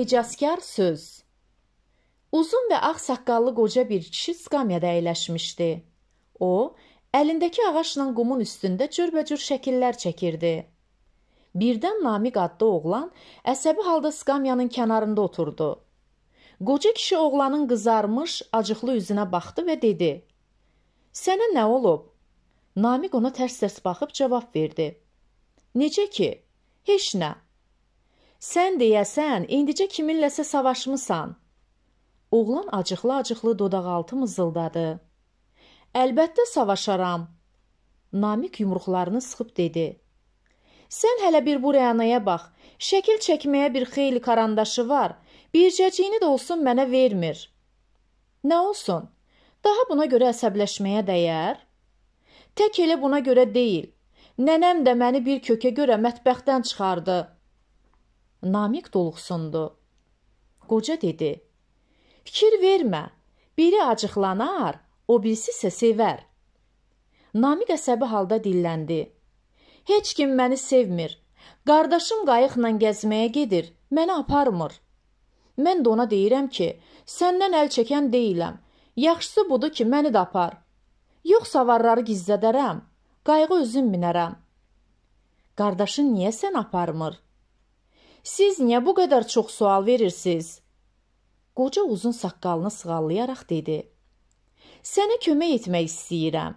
Ecazkar söz Uzun və ağ saqqallı qoca bir kişi skamyada əyləşmişdi. O, əlindəki ağacla qumun üstündə cürbəcür şəkillər çəkirdi. Birdən Namiq adlı oğlan əsəbi halda skamyanın kənarında oturdu. Qoca kişi oğlanın qızarmış, acıqlı üzünə baxdı və dedi: "Sənə nə olub?" Namiq ona tərs-tərs baxıb cavab verdi. "Necə ki? Heç nə. Sən deyəsən, indicə kiminləsə savaşmısan. Oğlan acıqlı-acıqlı dodaqaltı mızıldadı. Əlbəttə savaşaram. Namik yumruqlarını sıxıb dedi. Sən hələ bir bu rəyanaya bax. Şəkil çəkməyə bir xeyli karandaşı var. Bircəciyini də olsun mənə vermir. Nə olsun? Daha buna görə əsəbləşməyə dəyər? Tək elə buna görə deyil. Nənəm də məni bir kökə görə mətbəxdən çıxardı. Namiq doluxsundu. Qoca dedi: "Fikir vermə. Biri acıqlanar, o birisi isə sevər." Namiq əsəbi halda dilləndi. "Heç kim məni sevmir. Qardaşım qayıqla gəzməyə gedir, məni aparmır." Mən də ona deyirəm ki, səndən əl çəkən deyiləm. Yaxşısı budur ki, məni də apar. Yoxsa varları gizlədərəm, qayığı özüm minərəm. Qardaşın niyə sən aparmır? Siz niyə bu qədər çox sual verirsiniz? Qoca uzun saqqalını sığallayaraq dedi. Sənə kömək etmək istəyirəm.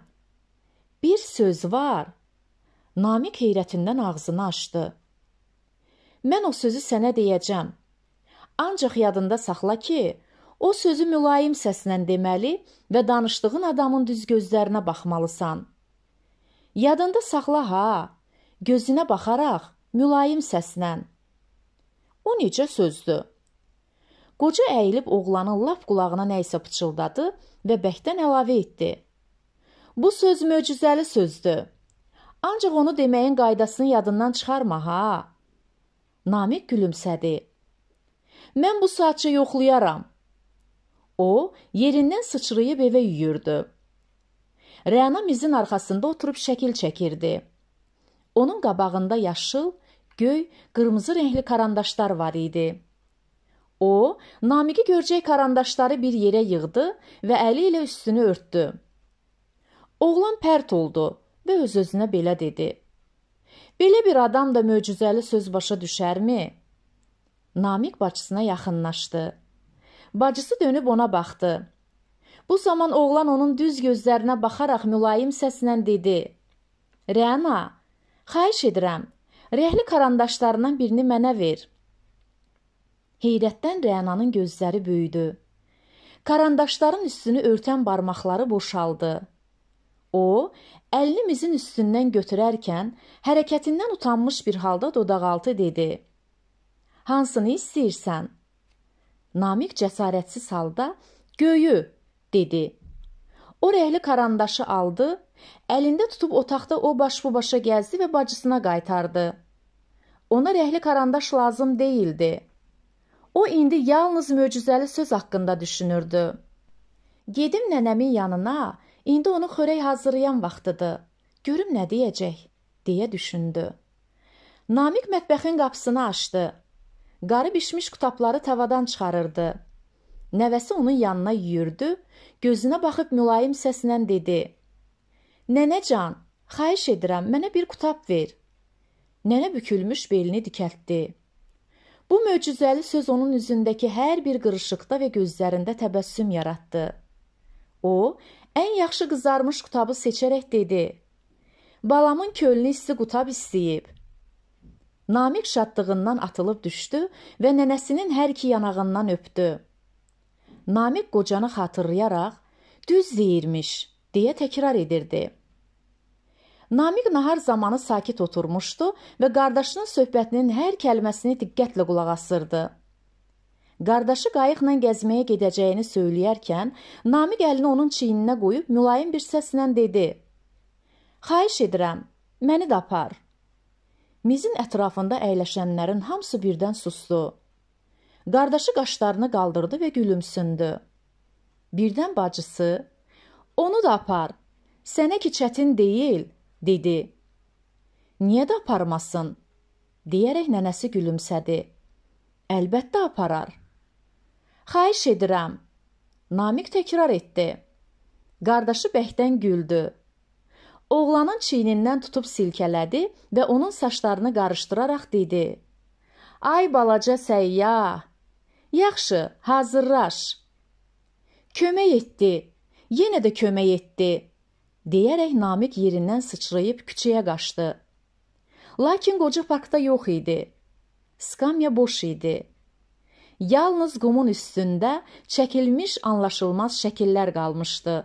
Bir söz var. Namik heyrətindən ağzını açdı. Mən o sözü sənə deyəcəm. Ancaq yadında saxla ki, o sözü mülayim səslə deməli və danışdığın adamın düz gözlərinə baxmalısan. Yadında saxla ha, gözünə baxaraq mülayim səslə. O necə sözdür? Qoca əyilib oğlanın lap qulağına nə isə pıçıldadı və bəkdən əlavə etdi. Bu söz möcüzəli sözdür. Ancaq onu deməyin qaydasını yadından çıxarma ha. Namik gülümsədi. Mən bu saatçı yoxlayaram. O yerindən sıçrayıb evə yüyürdü. Rəna mizin arxasında oturub şəkil çəkirdi. Onun qabağında yaşıl Göy qırmızı rəngli karandaşlar var idi. O, Namiqi görcək karandaşları bir yerə yığdı və əli ilə üstünü örtdü. Oğlan pərt oldu və öz-özünə belə dedi: "Belə bir adam da möcüzəli söz başa düşərmi?" Namiq bacısına yaxınlaşdı. Bacısı dönüb ona baxdı. Bu zaman oğlan onun düz gözlərinə baxaraq mülayim səslə dedi: "Rəna, xahiş edirəm, Rəhli karandaşlarından birini mənə ver. Heyrətdən Rənanın gözləri böyüdü. Karandaşların üstünü örtən barmaqları boşaldı. O, əlini mizin üstündən götürərkən hərəkətindən utanmış bir halda dodaqaltı dedi: "Hansını istəyirsən?" Namiq cəsarətsiz halda "Göyü" dedi O rəyli karandaşı aldı, əlində tutub otaqda o baş bu başa gəzdi və bacısına qaytardı. Ona rəhli karandaş lazım değildi. O indi yalnız möcüzəli söz haqqında düşünürdü. Gedim nənəmin yanına, indi onu xörək hazırlayan vaxtıdır. Görüm nə deyəcək, deyə düşündü. Namik mətbəxin qapısını açdı. Qarı bişmiş qutabları tavadan çıxarırdı. Nəvəsi onun yanına yüyürdü, gözünə baxıb mülayim səslə dedi: "Nənəcan, xahiş edirəm, mənə bir qutab ver." Nənə bükülmüş belini dikəltdi. Bu möcüzəli söz onun üzündəki hər bir qırışıqda və gözlərində təbəssüm yaratdı. O, ən yaxşı qızarmış qutabı seçərək dedi: "Balamın kölnü isti qutab istəyib." Namiq şadlığından atılıb düşdü və nənəsinin hər iki yanağından öpdü. Namiq qocanı xatırlayaraq düz deyirmiş deyə təkrar edirdi. Namiq nahar zamanı sakit oturmuşdu və qardaşının söhbətinin hər kəlməsini diqqətlə qulaq asırdı. Qardaşı qayıqla gəzməyə gedəcəyini söyləyərkən, Namiq əlini onun çiyninə qoyub mülayim bir səslə dedi: "Xahiş edirəm, məni də apar." Mizin ətrafında əyləşənlərin hamısı birdən susdu. Qardaşı qaşlarını qaldırdı və gülümsündü. Birdən bacısı: "Onu da apar. Sənə ki çətin deyil." dedi. "Niyə də aparmasın?" deyərək nənəsi gülümsədi. "Əlbəttə aparar." "Xahiş edirəm." Namik təkrar etdi. Qardaşı bəhdən güldü. Oğlanın çiynindən tutub silkələdi və onun saçlarını qarışdıraraq dedi: "Ay balaca səyyah, Yaxşı, hazırlaş. Kömək etdi. Yenə də kömək etdi. deyərək Namiq yerindən sıçrayıb küçəyə qaçdı. Lakin qoca parkda yox idi. Skamya boş idi. Yalnız qumun üstündə çəkilmiş anlaşılmaz şəkillər qalmışdı.